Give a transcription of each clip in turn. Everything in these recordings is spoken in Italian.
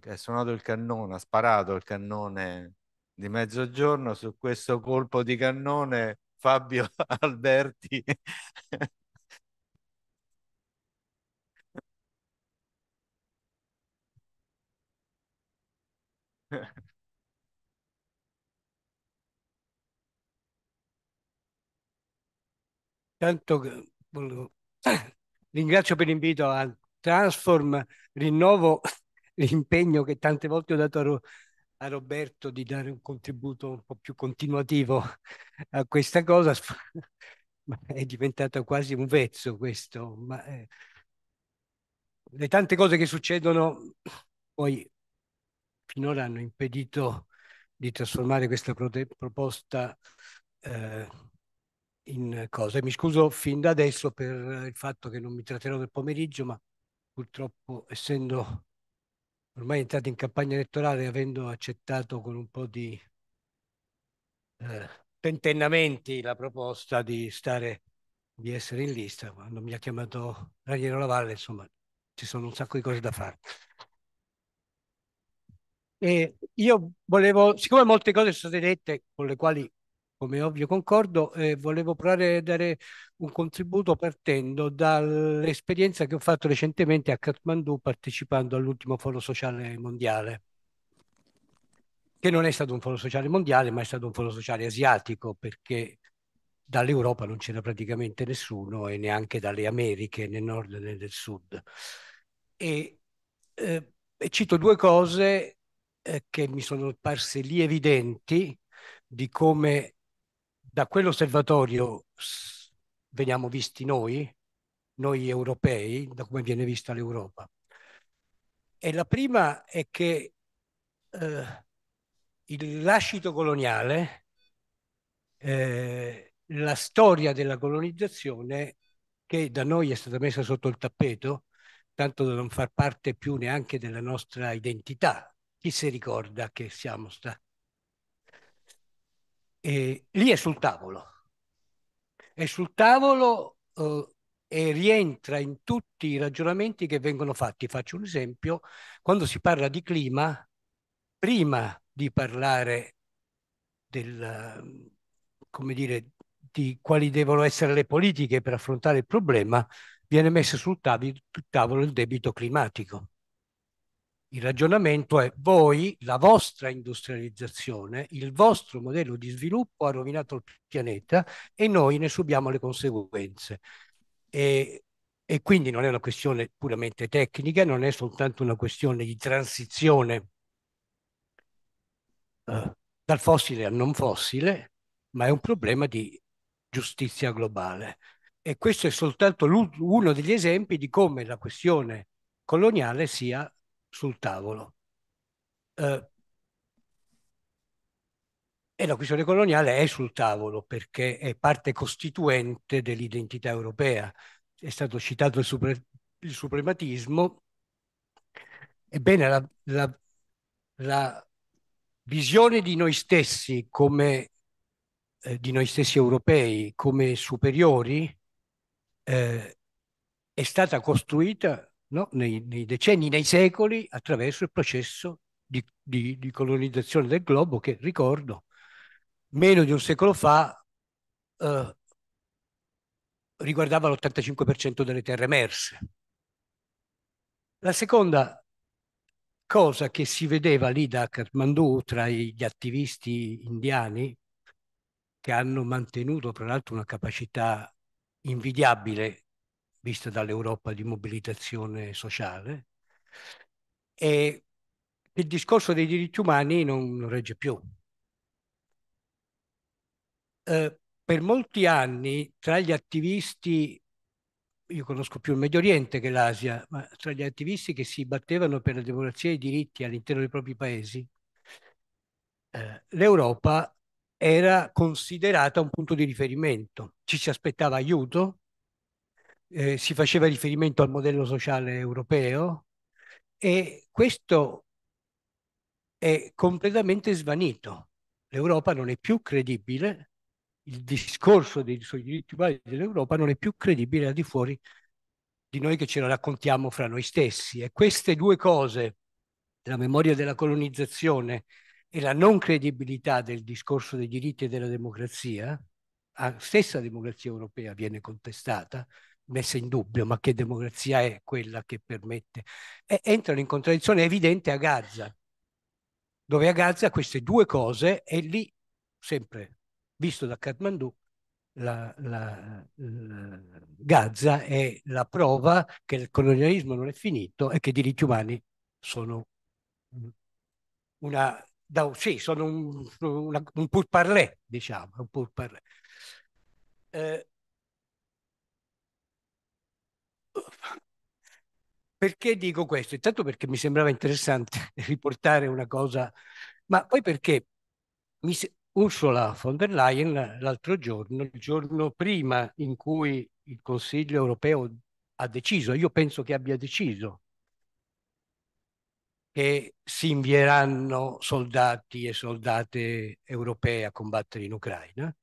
è suonato il cannone, ha sparato il cannone di mezzogiorno, su questo colpo di cannone Fabio Alberti Tanto che ringrazio per l'invito a Transform Rinnovo l'impegno che tante volte ho dato a, Ro- a, Roberto di dare un contributo un po' più continuativo a questa cosa, è diventato quasi un vezzo questo. Ma, eh, le tante cose che succedono poi finora hanno impedito di trasformare questa prote- proposta eh, in cosa. mi scuso fin da adesso per il fatto che non mi tratterò del pomeriggio, ma purtroppo essendo ormai entrato in campagna elettorale avendo accettato con un po' di eh, tentennamenti la proposta di stare di essere in lista quando mi ha chiamato Raniero Lavalle insomma ci sono un sacco di cose da fare e io volevo siccome molte cose sono state dette con le quali come ovvio concordo, eh, volevo provare a dare un contributo partendo dall'esperienza che ho fatto recentemente a Kathmandu partecipando all'ultimo foro sociale mondiale, che non è stato un foro sociale mondiale, ma è stato un foro sociale asiatico, perché dall'Europa non c'era praticamente nessuno e neanche dalle Americhe, né nord né del sud. E, eh, e cito due cose eh, che mi sono parse lì evidenti di come da quell'osservatorio veniamo visti noi, noi europei, da come viene vista l'Europa. E la prima è che eh, il lascito coloniale, eh, la storia della colonizzazione che da noi è stata messa sotto il tappeto, tanto da non far parte più neanche della nostra identità. Chi si ricorda che siamo stati e lì è sul tavolo, è sul tavolo eh, e rientra in tutti i ragionamenti che vengono fatti. Faccio un esempio, quando si parla di clima, prima di parlare del, come dire, di quali devono essere le politiche per affrontare il problema, viene messo sul tavolo il debito climatico. Il ragionamento è voi, la vostra industrializzazione, il vostro modello di sviluppo ha rovinato il pianeta e noi ne subiamo le conseguenze. E, e quindi non è una questione puramente tecnica, non è soltanto una questione di transizione eh, dal fossile al non fossile, ma è un problema di giustizia globale. E questo è soltanto uno degli esempi di come la questione coloniale sia sul tavolo. Eh, e la questione coloniale è sul tavolo perché è parte costituente dell'identità europea. È stato citato il, super, il suprematismo. Ebbene, la, la, la, visione di noi stessi come eh, di noi stessi europei come superiori eh, è stata costruita no? nei, nei, decenni, nei secoli, attraverso il processo di, di, di, colonizzazione del globo che, ricordo, meno di un secolo fa eh, riguardava l'85% delle terre emerse. La seconda cosa che si vedeva lì da Kathmandu tra gli attivisti indiani, che hanno mantenuto tra l'altro una capacità invidiabile vista dall'Europa di mobilitazione sociale, e il discorso dei diritti umani non, regge più. Eh, per molti anni tra gli attivisti, io conosco più il Medio Oriente che l'Asia, ma tra gli attivisti che si battevano per la democrazia e i diritti all'interno dei propri paesi, eh, l'Europa era considerata un punto di riferimento. Ci si aspettava aiuto, eh, si faceva riferimento al modello sociale europeo e questo è completamente svanito. L'Europa non è più credibile, il discorso dei suoi diritti umani dell'Europa non è più credibile al di fuori di noi che ce la raccontiamo fra noi stessi. E queste due cose, la memoria della colonizzazione e la non credibilità del discorso dei diritti e della democrazia, la stessa democrazia europea viene contestata, messa in dubbio, ma che democrazia è quella che permette? E entrano in contraddizione evidente a Gaza, dove a Gaza queste due cose e lì, sempre visto da Kathmandu, la, la, la Gaza è la prova che il colonialismo non è finito e che i diritti umani sono una da, sì, sono un, un pur parlé, diciamo, un pur parlé. Eh, Perché dico questo? Intanto perché mi sembrava interessante riportare una cosa, ma poi perché mi, Ursula von der Leyen l'altro giorno, il giorno prima in cui il Consiglio europeo ha deciso, io penso che abbia deciso, che si invieranno soldati e soldate europee a combattere in Ucraina.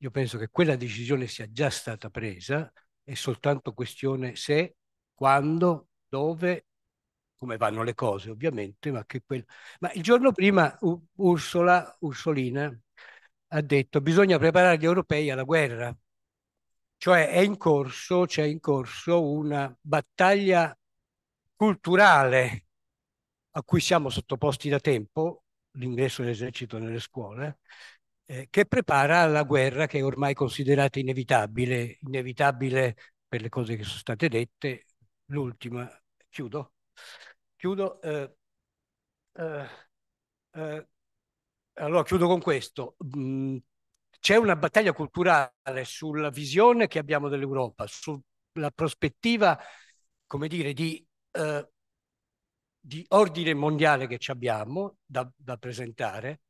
Io penso che quella decisione sia già stata presa, è soltanto questione se quando, dove, come vanno le cose ovviamente, ma, che quel... ma il giorno prima U- Ursula, Ursolina, ha detto bisogna preparare gli europei alla guerra, cioè è in corso, c'è in corso una battaglia culturale a cui siamo sottoposti da tempo, l'ingresso dell'esercito nelle scuole, eh, che prepara alla guerra che è ormai considerata inevitabile, inevitabile per le cose che sono state dette, l'ultima, chiudo, chiudo, eh, eh, eh, allora chiudo con questo. Mm, c'è una battaglia culturale sulla visione che abbiamo dell'Europa, sulla prospettiva, come dire, di, eh, di ordine mondiale che abbiamo da, da presentare.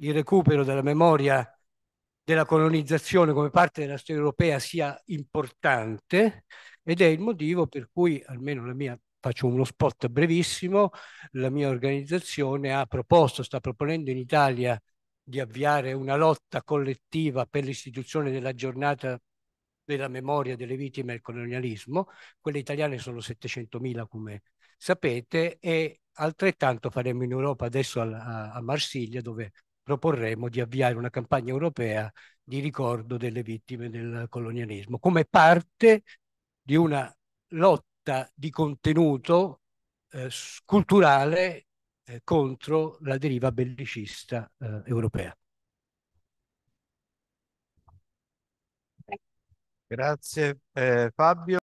Il recupero della memoria della colonizzazione come parte della storia europea sia importante ed è il motivo per cui, almeno la mia, faccio uno spot brevissimo, la mia organizzazione ha proposto, sta proponendo in Italia di avviare una lotta collettiva per l'istituzione della giornata della memoria delle vittime del colonialismo. Quelle italiane sono 700.000 come sapete e altrettanto faremo in Europa adesso a, a Marsiglia dove proporremo di avviare una campagna europea di ricordo delle vittime del colonialismo, come parte di una lotta di contenuto eh, culturale eh, contro la deriva bellicista eh, europea. Grazie eh, Fabio.